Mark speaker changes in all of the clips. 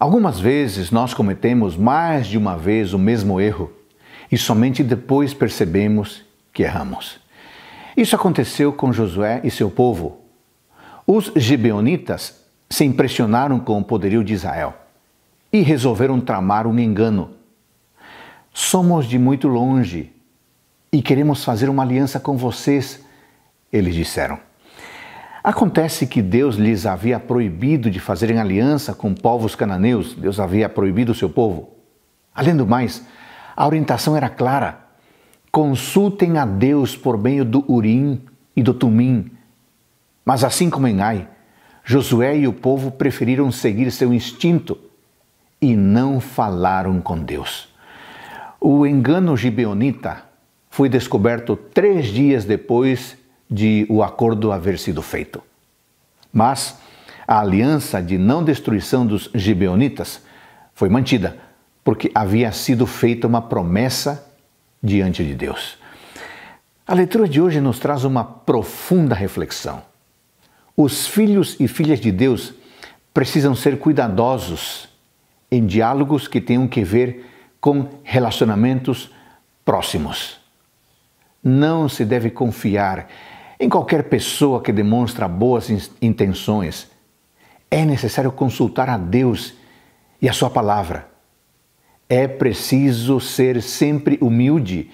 Speaker 1: Algumas vezes nós cometemos mais de uma vez o mesmo erro e somente depois percebemos que erramos. Isso aconteceu com Josué e seu povo. Os gibeonitas se impressionaram com o poderio de Israel e resolveram tramar um engano. Somos de muito longe e queremos fazer uma aliança com vocês, eles disseram. Acontece que Deus lhes havia proibido de fazerem aliança com povos cananeus, Deus havia proibido o seu povo. Além do mais, a orientação era clara: consultem a Deus por meio do Urim e do Tumim. Mas assim como em Ai, Josué e o povo preferiram seguir seu instinto e não falaram com Deus. O engano gibeonita foi descoberto três dias depois de o acordo haver sido feito. Mas a aliança de não destruição dos gibeonitas foi mantida, porque havia sido feita uma promessa diante de Deus. A leitura de hoje nos traz uma profunda reflexão. Os filhos e filhas de Deus precisam ser cuidadosos em diálogos que tenham que ver com relacionamentos próximos. Não se deve confiar em qualquer pessoa que demonstra boas intenções, é necessário consultar a Deus e a Sua palavra. É preciso ser sempre humilde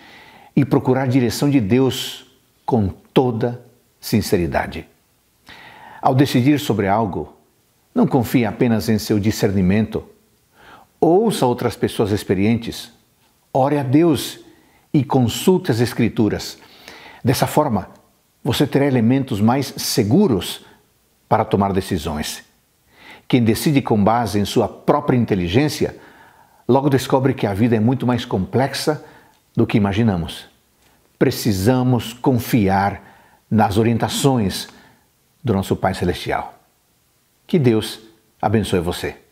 Speaker 1: e procurar direção de Deus com toda sinceridade. Ao decidir sobre algo, não confie apenas em seu discernimento. Ouça outras pessoas experientes. Ore a Deus e consulte as Escrituras. Dessa forma, você terá elementos mais seguros para tomar decisões. Quem decide com base em sua própria inteligência, logo descobre que a vida é muito mais complexa do que imaginamos. Precisamos confiar nas orientações do nosso Pai Celestial. Que Deus abençoe você.